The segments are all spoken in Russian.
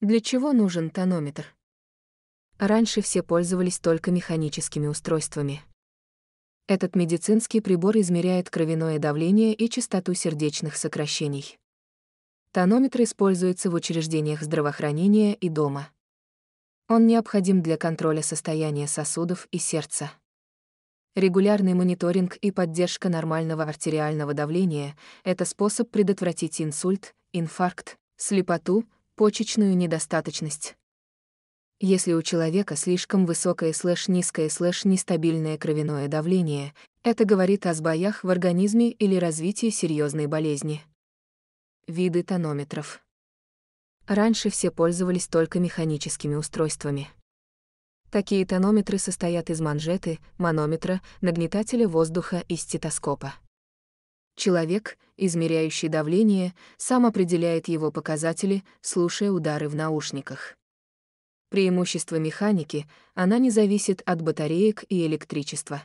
Для чего нужен тонометр? Раньше все пользовались только механическими устройствами. Этот медицинский прибор измеряет кровяное давление и частоту сердечных сокращений. Тонометр используется в учреждениях здравоохранения и дома. Он необходим для контроля состояния сосудов и сердца. Регулярный мониторинг и поддержка нормального артериального давления – это способ предотвратить инсульт, инфаркт, слепоту, почечную недостаточность. Если у человека слишком высокое слэш низкое слэш нестабильное кровяное давление, это говорит о сбоях в организме или развитии серьезной болезни. Виды тонометров. Раньше все пользовались только механическими устройствами. Такие тонометры состоят из манжеты, манометра, нагнетателя воздуха и стетоскопа. Человек, измеряющий давление, сам определяет его показатели, слушая удары в наушниках. Преимущество механики — она не зависит от батареек и электричества.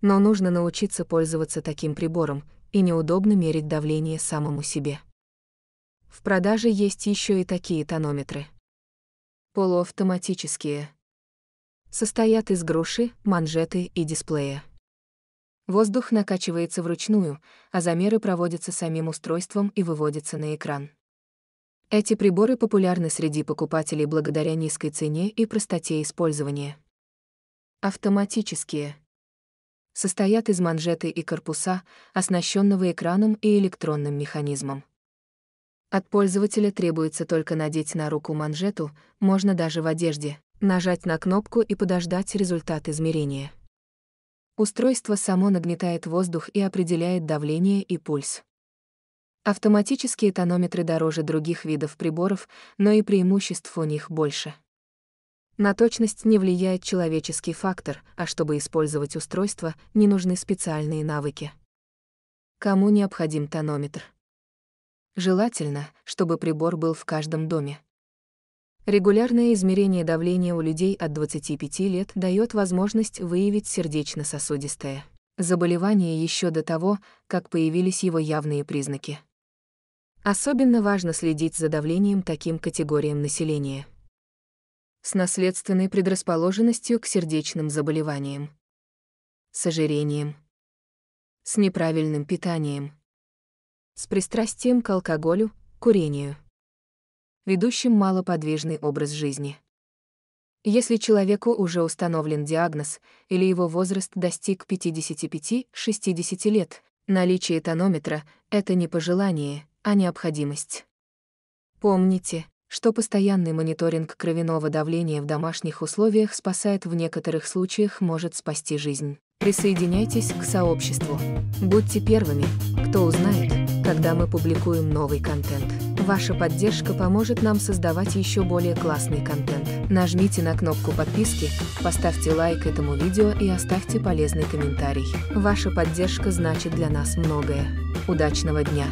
Но нужно научиться пользоваться таким прибором, и неудобно мерить давление самому себе. В продаже есть еще и такие тонометры. Полуавтоматические. Состоят из груши, манжеты и дисплея. Воздух накачивается вручную, а замеры проводятся самим устройством и выводятся на экран. Эти приборы популярны среди покупателей благодаря низкой цене и простоте использования. Автоматические. Состоят из манжеты и корпуса, оснащенного экраном и электронным механизмом. От пользователя требуется только надеть на руку манжету, можно даже в одежде, нажать на кнопку и подождать результат измерения. Устройство само нагнетает воздух и определяет давление и пульс. Автоматические тонометры дороже других видов приборов, но и преимуществ у них больше. На точность не влияет человеческий фактор, а чтобы использовать устройство, не нужны специальные навыки. Кому необходим тонометр? Желательно, чтобы прибор был в каждом доме. Регулярное измерение давления у людей от 25 лет дает возможность выявить сердечно-сосудистое заболевание еще до того, как появились его явные признаки. Особенно важно следить за давлением таким категориям населения с наследственной предрасположенностью к сердечным заболеваниям, с ожирением, с неправильным питанием, с пристрастием к алкоголю, курению ведущим малоподвижный образ жизни. Если человеку уже установлен диагноз или его возраст достиг 55-60 лет, наличие тонометра – это не пожелание, а необходимость. Помните, что постоянный мониторинг кровяного давления в домашних условиях спасает в некоторых случаях может спасти жизнь. Присоединяйтесь к сообществу. Будьте первыми, кто узнает, когда мы публикуем новый контент. Ваша поддержка поможет нам создавать еще более классный контент. Нажмите на кнопку подписки, поставьте лайк этому видео и оставьте полезный комментарий. Ваша поддержка значит для нас многое. Удачного дня!